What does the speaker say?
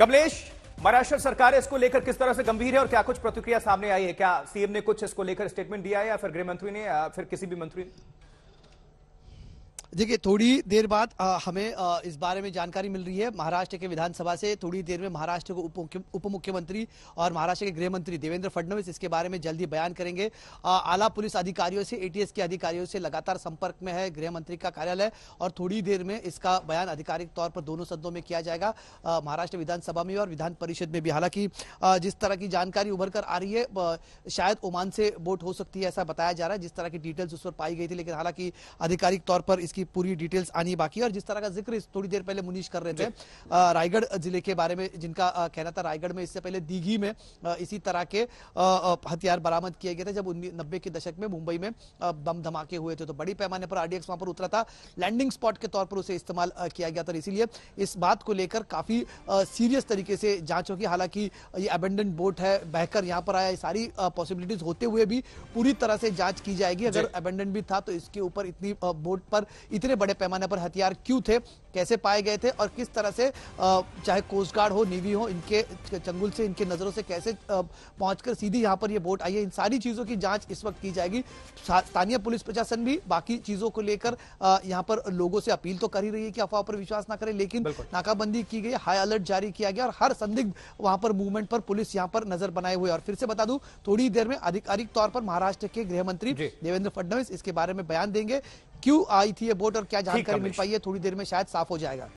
कमलेश महाराष्ट्र सरकार इसको लेकर किस तरह से गंभीर है और क्या कुछ प्रतिक्रिया सामने आई है क्या सीएम ने कुछ इसको लेकर स्टेटमेंट दिया है या फिर गृह मंत्री ने या फिर किसी भी मंत्री ने देखिए थोड़ी देर बाद आ, हमें आ, इस बारे में जानकारी मिल रही है महाराष्ट्र के विधानसभा से थोड़ी देर में महाराष्ट्र के उप मुख्यमंत्री और महाराष्ट्र के गृह मंत्री देवेंद्र फडणवीस इसके बारे में जल्दी बयान करेंगे आ, आला पुलिस अधिकारियों से एटीएस के अधिकारियों से लगातार संपर्क में है गृह मंत्री का कार्यालय और थोड़ी देर में इसका बयान आधिकारिक तौर पर दोनों सदनों में किया जाएगा महाराष्ट्र विधानसभा में और विधान परिषद में भी हालांकि जिस तरह की जानकारी उभर कर आ रही है शायद ओमान से वोट हो सकती है ऐसा बताया जा रहा है जिस तरह की डिटेल्स उस पर पाई गई थी लेकिन हालांकि आधिकारिक तौर पर इसकी इसकी पूरी डिटेल्स आनी बाकी है और जिस तरह का जिक्र थोड़ी देर पहले मुनीष कर रहे थे रायगढ़ जिले के बारे में जिनका कहना था रायगढ़ में इससे पहले दीघी में इसी तरह के हथियार बरामद किए गए थे जब नब्बे के दशक में मुंबई में बम धमाके हुए थे तो बड़ी पैमाने पर आरडीएक्स वहां पर उतरा था लैंडिंग स्पॉट के तौर पर उसे इस्तेमाल किया गया था इसीलिए इस बात को लेकर काफी सीरियस तरीके से जांच होगी हालांकि ये अबेंडेंट बोट है बहकर यहां पर आया सारी पॉसिबिलिटीज होते हुए भी पूरी तरह से जांच की जाएगी अगर अबेंडेंट भी था तो इसके ऊपर इतनी बोट पर इतने बड़े पैमाने पर हथियार क्यों थे कैसे पाए गए थे और किस तरह से चाहे कोस्ट गार्ड हो नेवी हो इनके चंगुल से इनके नज़रों से कैसे पहुंचकर सीधी यहां पर ये बोट आई है इन सारी चीज़ों की जांच इस वक्त की जाएगी स्थानीय पुलिस प्रशासन भी बाकी चीज़ों को लेकर यहाँ पर लोगों से अपील तो कर ही रही है कि अफवाह पर विश्वास ना करें लेकिन नाकाबंदी की गई हाई अलर्ट जारी किया गया और हर संदिग्ध वहां पर मूवमेंट पर पुलिस यहाँ पर नजर बनाए हुए और फिर से बता दूं थोड़ी देर में आधिकारिक तौर पर महाराष्ट्र के गृह मंत्री देवेंद्र फडणवीस इसके बारे में बयान देंगे क्यों आई थी ये बोट और क्या जानकारी मिल पाई है थोड़ी देर में शायद साफ हो जाएगा